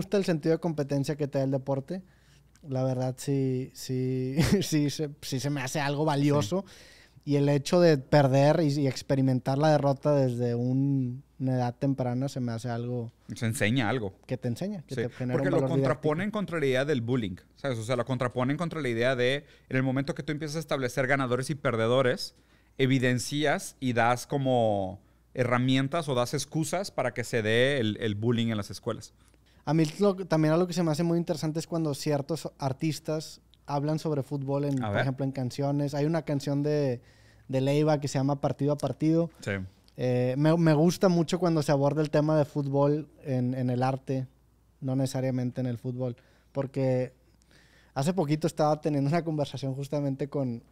gusta el sentido de competencia que te da el deporte. La verdad, sí, sí, sí, se, sí se me hace algo valioso. Y el hecho de perder y, experimentar la derrota desde una edad temprana se me hace algo... Se enseña algo. Que te enseña. Porque lo contraponen contra la idea del bullying. ¿sabes? O sea, lo contraponen contra la idea de, en el momento que tú empiezas a establecer ganadores y perdedores, evidencias y das como herramientas o das excusas para que se dé el, el bullying en las escuelas. A mí también algo que se me hace muy interesante es cuando ciertos artistas hablan sobre fútbol, por ejemplo, en canciones. Hay una canción de, Leiva que se llama Partido a Partido. Eh, me, gusta mucho cuando se aborda el tema de fútbol en, el arte, no necesariamente en el fútbol, porque hace poquito estaba teniendo una conversación justamente con,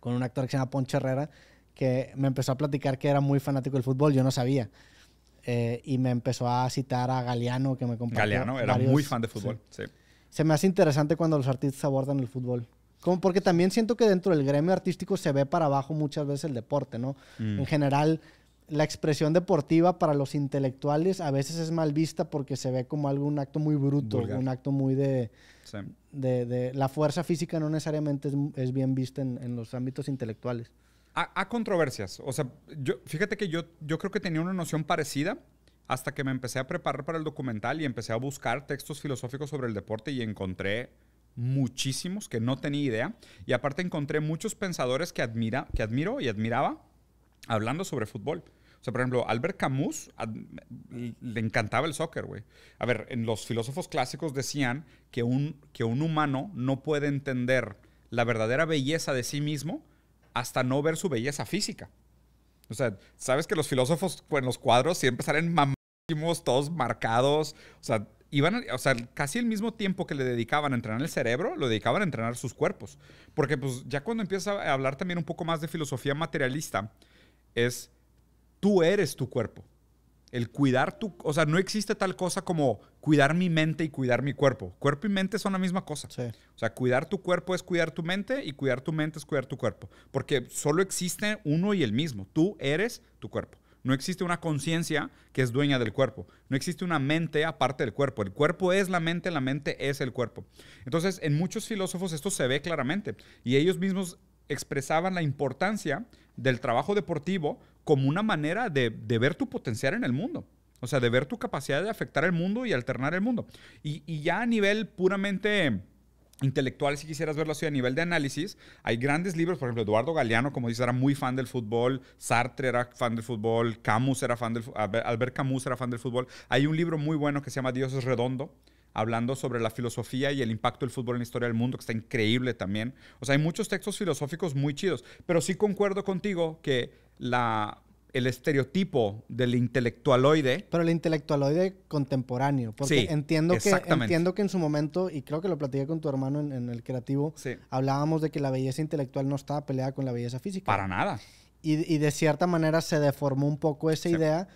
con un actor que se llama Poncho Herrera, que me empezó a platicar que era muy fanático del fútbol, yo no sabía. Eh, y me empezó a citar a Galeano, que me compró Galeano, era muy fan de fútbol, Se me hace interesante cuando los artistas abordan el fútbol. Como porque también siento que dentro del gremio artístico se ve para abajo muchas veces el deporte, ¿no? Mm. En general, la expresión deportiva para los intelectuales a veces es mal vista porque se ve como un acto muy bruto, un acto muy de, de, La fuerza física no necesariamente es, bien vista en los ámbitos intelectuales a controversias. O sea, yo, fíjate que yo, yo creo que tenía una noción parecida hasta que me empecé a preparar para el documental y empecé a buscar textos filosóficos sobre el deporte y encontré muchísimos que no tenía idea. Y aparte encontré muchos pensadores que, admira, que admiro y admiraba hablando sobre fútbol. O sea, por ejemplo, Albert Camus le encantaba el soccer, güey. A ver, en los filósofos clásicos decían que un, que un humano no puede entender la verdadera belleza de sí mismo hasta no ver su belleza física. O sea, sabes que los filósofos en los cuadros siempre salen mamísimos, todos marcados. O sea, iban, o sea, casi el mismo tiempo que le dedicaban a entrenar el cerebro, lo dedicaban a entrenar sus cuerpos. Porque pues ya cuando empiezas a hablar también un poco más de filosofía materialista, es tú eres tu cuerpo. El cuidar tu... O sea, no existe tal cosa como cuidar mi mente y cuidar mi cuerpo. Cuerpo y mente son la misma cosa. O sea, cuidar tu cuerpo es cuidar tu mente y cuidar tu mente es cuidar tu cuerpo. Porque solo existe uno y el mismo. Tú eres tu cuerpo. No existe una conciencia que es dueña del cuerpo. No existe una mente aparte del cuerpo. El cuerpo es la mente, la mente es el cuerpo. Entonces, en muchos filósofos esto se ve claramente. Y ellos mismos expresaban la importancia del trabajo deportivo como una manera de, ver tu potencial en el mundo. O sea, de ver tu capacidad de afectar el mundo y alternar el mundo. Y, ya a nivel puramente intelectual, si quisieras verlo así, a nivel de análisis, hay grandes libros, por ejemplo, Eduardo Galeano, como dice era muy fan del fútbol, Sartre era fan del fútbol, Camus era fan del Albert Camus era fan del fútbol. Hay un libro muy bueno que se llama Dios es redondo, hablando sobre la filosofía y el impacto del fútbol en la historia del mundo, que está increíble también. O sea, hay muchos textos filosóficos muy chidos, pero sí concuerdo contigo que la el estereotipo del intelectualoide. Pero el intelectualoide contemporáneo. Porque sí, entiendo, que, entiendo que en su momento, y creo que lo platicé con tu hermano en, el creativo, hablábamos de que la belleza intelectual no estaba peleada con la belleza física. Para nada. Y, de cierta manera se deformó un poco esa idea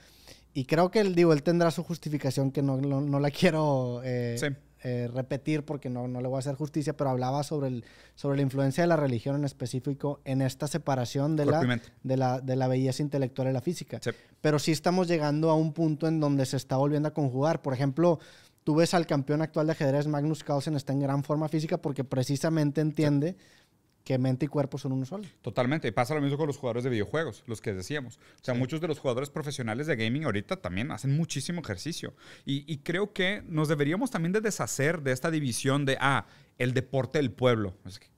y creo que él, digo, él tendrá su justificación que no, la quiero eh, eh, repetir porque no, no le voy a hacer justicia, pero hablaba sobre, el, sobre la influencia de la religión en específico en esta separación de, la, de, la, belleza intelectual y la física. Pero sí estamos llegando a un punto en donde se está volviendo a conjugar. Por ejemplo, tú ves al campeón actual de ajedrez, Magnus Carlsen, está en gran forma física porque precisamente entiende que mente y cuerpo son uno solo. Totalmente. Y pasa lo mismo con los jugadores de videojuegos, los que decíamos. O sea, muchos de los jugadores profesionales de gaming ahorita también hacen muchísimo ejercicio. Y, creo que nos deberíamos también de deshacer de esta división de, ah, el deporte del pueblo. Es que,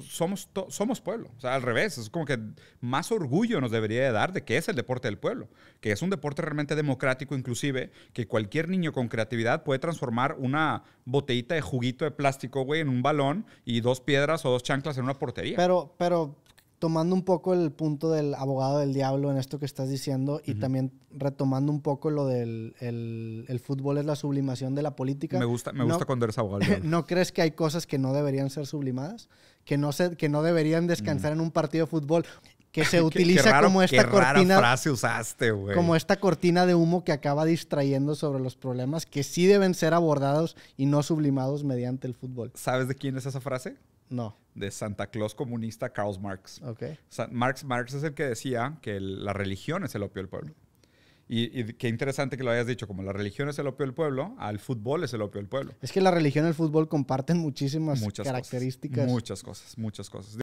pues, somos, somos pueblo. O sea, al revés, es como que más orgullo nos debería de dar de que es el deporte del pueblo, que es un deporte realmente democrático inclusive, que cualquier niño con creatividad puede transformar una botellita de juguito de plástico, güey, en un balón y dos piedras o dos chanclas en una portería. Pero, pero tomando un poco el punto del abogado del diablo en esto que estás diciendo y también retomando un poco lo del el, fútbol es la sublimación de la política. Me gusta, me gusta cuando eres abogado. Del diablo. ¿No crees que hay cosas que no deberían ser sublimadas? Que no, se, que no deberían descansar mm. en un partido de fútbol que se utiliza como esta qué rara frase usaste, Como esta cortina de humo que acaba distrayendo sobre los problemas que sí deben ser abordados y no sublimados mediante el fútbol. ¿Sabes de quién es esa frase? No. De Santa Claus comunista Karl Marx. Okay. Marx. Marx es el que decía que la religión es el opio del pueblo. Y, qué interesante que lo hayas dicho, como la religión es el opio del pueblo, al fútbol es el opio del pueblo. Es que la religión y el fútbol comparten muchísimas características. muchas cosas, muchas cosas.